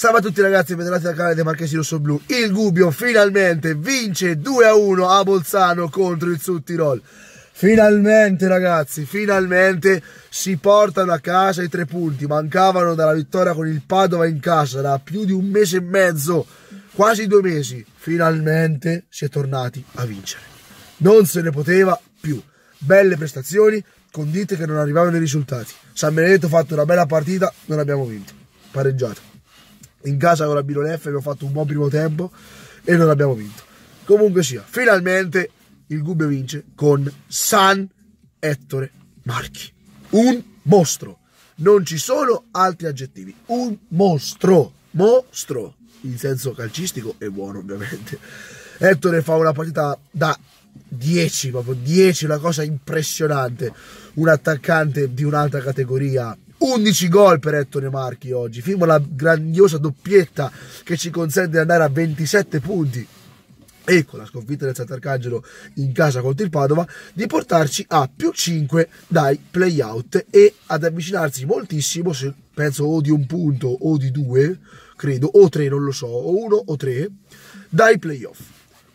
Salve a tutti ragazzi, benvenuti al canale dei Marchesi Rosso Blu. Il Gubbio finalmente vince 2-1 a, a Bolzano contro il Sud Tirol. Finalmente ragazzi, finalmente si portano a casa i tre punti. Mancavano dalla vittoria con il Padova in casa da più di un mese e mezzo, quasi due mesi. Finalmente si è tornati a vincere. Non se ne poteva più. Belle prestazioni, condite che non arrivavano i risultati. San Benedetto ha fatto una bella partita, non abbiamo vinto. Pareggiato in casa con la Bironef abbiamo fatto un buon primo tempo e non abbiamo vinto. Comunque sia, finalmente il Gubbio vince con San Ettore Marchi. Un mostro. Non ci sono altri aggettivi. Un mostro. Mostro. In senso calcistico e buono ovviamente. Ettore fa una partita da 10, proprio 10, una cosa impressionante. Un attaccante di un'altra categoria 11 gol per Ettore Marchi oggi, firma la grandiosa doppietta che ci consente di andare a 27 punti e con la sconfitta del Sant'Arcangelo in casa contro il Padova, di portarci a più 5 dai playout e ad avvicinarsi moltissimo, penso o di un punto o di due, credo, o tre, non lo so, o uno o tre, dai playoff.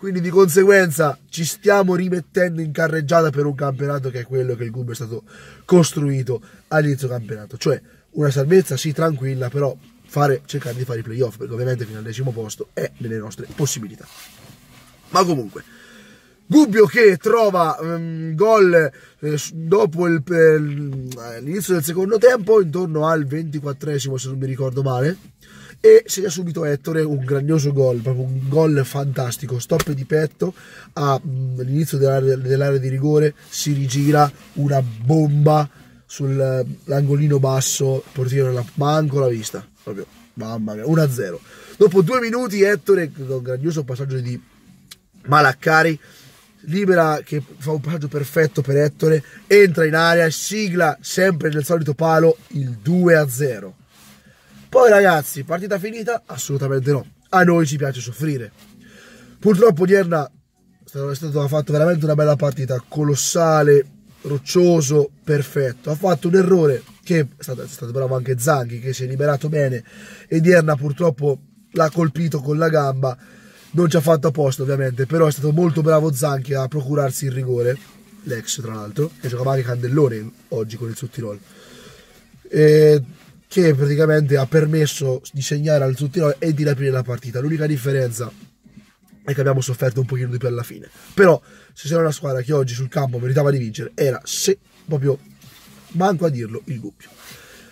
Quindi di conseguenza ci stiamo rimettendo in carreggiata per un campionato che è quello che il club è stato costruito all'inizio campionato. Cioè una salvezza sì tranquilla, però fare, cercare di fare i playoff, perché ovviamente fino al decimo posto è nelle nostre possibilità. Ma comunque, Gubbio che trova um, gol eh, dopo l'inizio del secondo tempo, intorno al 24 esimo se non mi ricordo male e segna subito Ettore un grandioso gol, proprio un gol fantastico, stop di petto mm, all'inizio dell'area, dell'area di rigore, si rigira una bomba sull'angolino eh, basso, il portiere la, manco la vista, proprio mamma mia, 1-0. Dopo due minuti Ettore, con un grandioso passaggio di Malaccari, libera che fa un passaggio perfetto per Ettore, entra in area, sigla sempre nel solito palo il 2-0. Poi ragazzi, partita finita? Assolutamente no. A noi ci piace soffrire. Purtroppo Dierna ha fatto veramente una bella partita, colossale, roccioso, perfetto. Ha fatto un errore che è stato, è stato bravo anche Zanghi, che si è liberato bene e Dierna purtroppo l'ha colpito con la gamba. Non ci ha fatto apposta ovviamente, però è stato molto bravo Zanchi a procurarsi il rigore, l'ex tra l'altro, che giocava anche Candellone oggi con il Sottirol. E che praticamente ha permesso di segnare al Zuttirol e di riaprire la partita. L'unica differenza è che abbiamo sofferto un pochino di più alla fine. Però se c'era una squadra che oggi sul campo meritava di vincere era, se proprio manco a dirlo, il dubbio.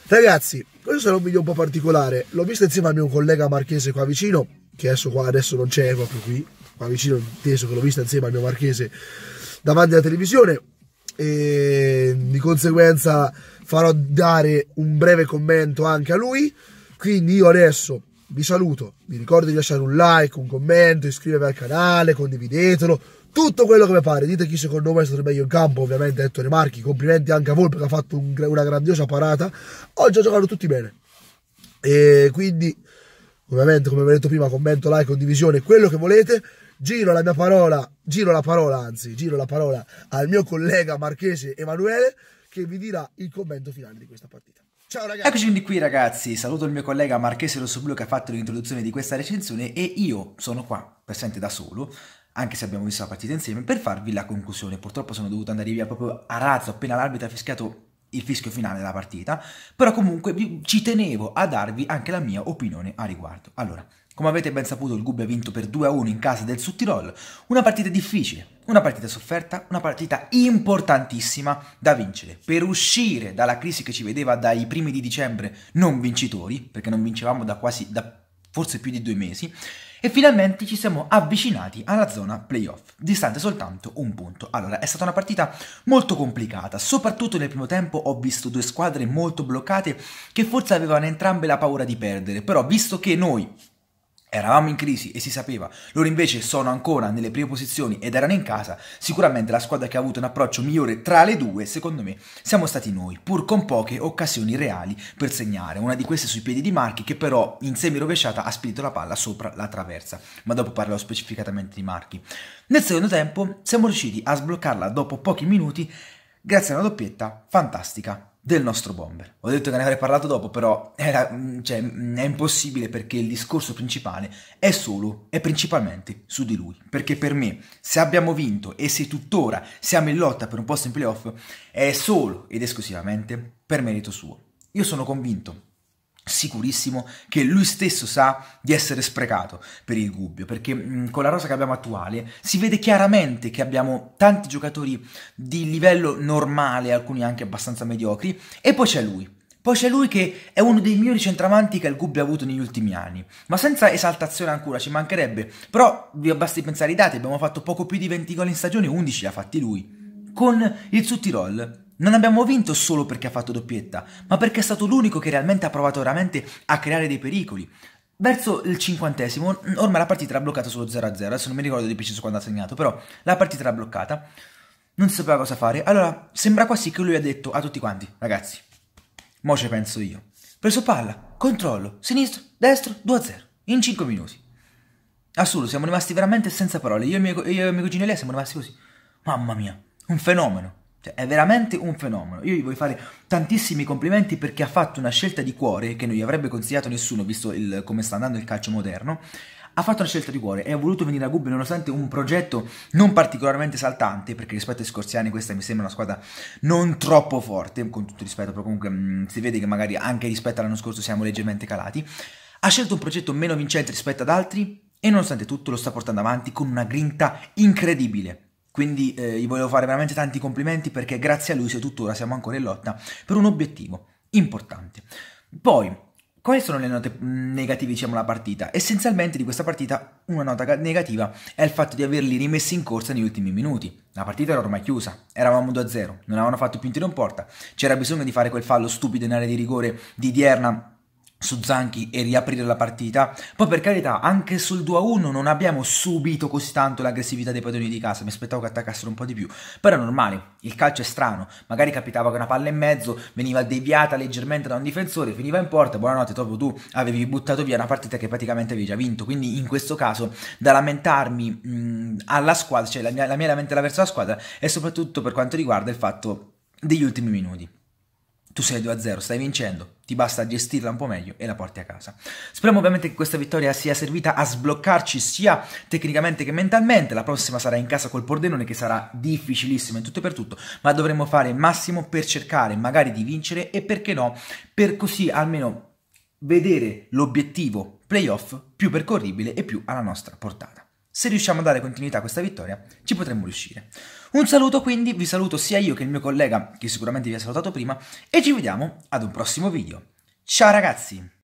Ragazzi, questo era un video un po' particolare. L'ho visto insieme al mio collega marchese qua vicino, che adesso, qua, adesso non c'è proprio qui, qua vicino, inteso che l'ho visto insieme al mio marchese davanti alla televisione e di conseguenza farò dare un breve commento anche a lui. Quindi io adesso vi saluto, vi ricordo di lasciare un like, un commento, iscrivervi al canale, condividetelo, tutto quello che vi pare. Dite chi secondo voi è stato meglio in campo, ovviamente Ettore Marchi, complimenti anche a voi perché ha fatto un, una grandiosa parata. Oggi ha giocato tutti bene. E quindi, ovviamente, come vi ho detto prima, commento, like, condivisione, quello che volete giro la mia parola, giro la parola anzi, giro la parola al mio collega marchese Emanuele che vi dirà il commento finale di questa partita. Ciao ragazzi! Eccoci quindi qui ragazzi, saluto il mio collega Marchese Rossoblu che ha fatto l'introduzione di questa recensione e io sono qua, presente da solo, anche se abbiamo visto la partita insieme, per farvi la conclusione. Purtroppo sono dovuto andare via proprio a razzo appena l'arbitro ha fischiato il fischio finale della partita, però comunque ci tenevo a darvi anche la mia opinione a riguardo. Allora, come avete ben saputo, il Gubbio ha vinto per 2-1 in casa del Sudtirol, una partita difficile, una partita sofferta, una partita importantissima da vincere per uscire dalla crisi che ci vedeva dai primi di dicembre non vincitori, perché non vincevamo da quasi da forse più di due mesi, e finalmente ci siamo avvicinati alla zona playoff, distante soltanto un punto. Allora, è stata una partita molto complicata, soprattutto nel primo tempo ho visto due squadre molto bloccate che forse avevano entrambe la paura di perdere, però visto che noi Eravamo in crisi e si sapeva, loro invece sono ancora nelle prime posizioni ed erano in casa, sicuramente la squadra che ha avuto un approccio migliore tra le due, secondo me, siamo stati noi, pur con poche occasioni reali per segnare, una di queste sui piedi di Marchi che però in semi rovesciata ha spinto la palla sopra la traversa, ma dopo parlerò specificatamente di Marchi. Nel secondo tempo siamo riusciti a sbloccarla dopo pochi minuti grazie a una doppietta fantastica del nostro bomber. Ho detto che ne avrei parlato dopo, però era, mm, cioè, mm, è impossibile perché il discorso principale è solo e principalmente su di lui. Perché per me, se abbiamo vinto e se tuttora siamo in lotta per un posto in playoff, è solo ed esclusivamente per merito suo. Io sono convinto sicurissimo che lui stesso sa di essere sprecato per il Gubbio, perché mh, con la rosa che abbiamo attuale si vede chiaramente che abbiamo tanti giocatori di livello normale, alcuni anche abbastanza mediocri, e poi c'è lui. Poi c'è lui che è uno dei migliori centravanti che il Gubbio ha avuto negli ultimi anni, ma senza esaltazione ancora, ci mancherebbe, però vi basti pensare ai dati, abbiamo fatto poco più di 20 gol in stagione, 11 li ha fatti lui. Con il Sud Tirol non abbiamo vinto solo perché ha fatto doppietta, ma perché è stato l'unico che realmente ha provato veramente a creare dei pericoli. Verso il cinquantesimo, ormai la partita era bloccata sullo 0-0, adesso non mi ricordo di preciso quando ha segnato, però la partita era bloccata, non si sapeva cosa fare, allora sembra quasi che lui ha detto a tutti quanti, ragazzi, mo ci penso io. Preso palla, controllo, sinistro, destro, 2-0, in 5 minuti. Assurdo, siamo rimasti veramente senza parole, io e mio, io e mio cugino Elia siamo rimasti così. Mamma mia, un fenomeno. Cioè, è veramente un fenomeno. Io gli voglio fare tantissimi complimenti perché ha fatto una scelta di cuore che non gli avrebbe consigliato nessuno, visto il, come sta andando il calcio moderno. Ha fatto una scelta di cuore e ha voluto venire a Gubbio nonostante un progetto non particolarmente saltante, perché rispetto ai scorsi anni questa mi sembra una squadra non troppo forte, con tutto rispetto, però comunque mh, mm, si vede che magari anche rispetto all'anno scorso siamo leggermente calati. Ha scelto un progetto meno vincente rispetto ad altri e nonostante tutto lo sta portando avanti con una grinta incredibile. Quindi eh, gli volevo fare veramente tanti complimenti perché grazie a lui se tuttora siamo ancora in lotta per un obiettivo importante. Poi, quali sono le note mm, negative diciamo della partita? Essenzialmente di questa partita una nota negativa è il fatto di averli rimessi in corsa negli ultimi minuti. La partita era ormai chiusa, eravamo 2-0, non avevano fatto più un tiro in porta, c'era bisogno di fare quel fallo stupido in area di rigore di Dierna su Zanchi e riaprire la partita. Poi per carità, anche sul 2-1 non abbiamo subito così tanto l'aggressività dei padroni di casa, mi aspettavo che attaccassero un po' di più, però è normale, il calcio è strano, magari capitava che una palla in mezzo veniva deviata leggermente da un difensore, finiva in porta, buonanotte, dopo tu avevi buttato via una partita che praticamente avevi già vinto, quindi in questo caso da lamentarmi mh, alla squadra, cioè la mia, la mia lamentela verso la squadra è soprattutto per quanto riguarda il fatto degli ultimi minuti. Tu sei 2-0, stai vincendo, ti basta gestirla un po' meglio e la porti a casa. Speriamo ovviamente che questa vittoria sia servita a sbloccarci sia tecnicamente che mentalmente, la prossima sarà in casa col Pordenone che sarà difficilissima in tutto e per tutto, ma dovremo fare il massimo per cercare magari di vincere e perché no, per così almeno vedere l'obiettivo playoff più percorribile e più alla nostra portata. Se riusciamo a dare continuità a questa vittoria, ci potremmo riuscire. Un saluto quindi, vi saluto sia io che il mio collega, che sicuramente vi ha salutato prima, e ci vediamo ad un prossimo video. Ciao ragazzi!